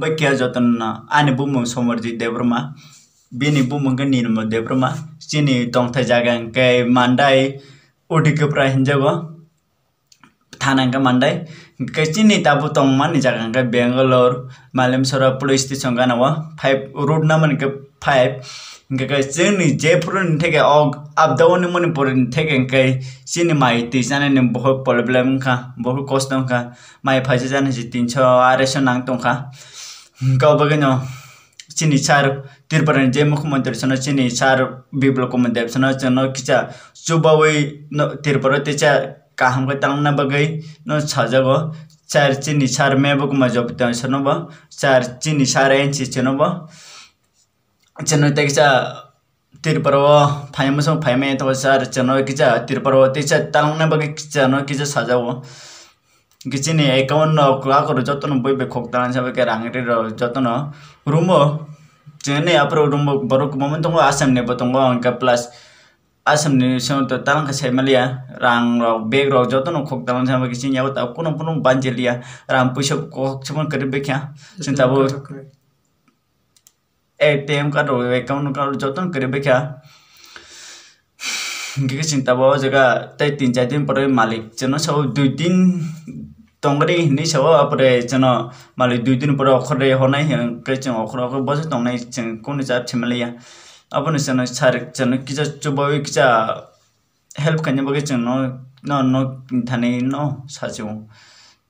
वैख्या जतन आनि देवरमा, ब्रह्म वि बुमको निरम दे ब्रह्म चिनी टा अन्डाई उदिग्रा हिज गो ठ मदै चिनी ताप बेंगलोर मालम मालिसर पुलिस स्टेशन गन अ फाइभ रोड ना मिनिक फाइभ जुन जे प्रेग अपडाउन मणिपुर चिनी म बहुत प्रब्लमका बहुत कस्टा मैले जान चाहिँ तिनश आइसो तंका गाउगैन चिनी सार् त्रिपर जे मुखमा देवस चिनी सार् विपु म देवसिचा चुबावै तिर्पर तह तल गी न साझगो चाहिँ चिनी सार् मेगुमा जो सोनुभर चिनी सार् यहाँ चिनुभेन तिर्व फै मसँग फैमा चाहिँ तिर्व तलगैन किचा साझव किसी ने एकाउन्न क्लाकर जतन बैबे खोकदान सब के रांगटेर जतन रूमो जेने अपरो रूमो बरोक मोमेंट तंगो आसम ने प्लस आसम ने सेवन तो बेग रॉक जतन खोकदान सब किसी ने आवत कोनो कोनो बांजे लिया राम पुशो कोक्षमन कर बेख्या कार्ड एकाउंट कार्ड जतन कर बेख्या चिंता जगह तीन चार दिन पर मालिक जन सब दुई दिन दोग्री हुने सबै जनो मालिक दुई दिन परखरे हैन कि चाहिँ अखर बजाउँछ कुनै जाति फेमेलिया अब निचानु सार जानु किच्चा किच्चा हेल्प कहिले भन्नु न सो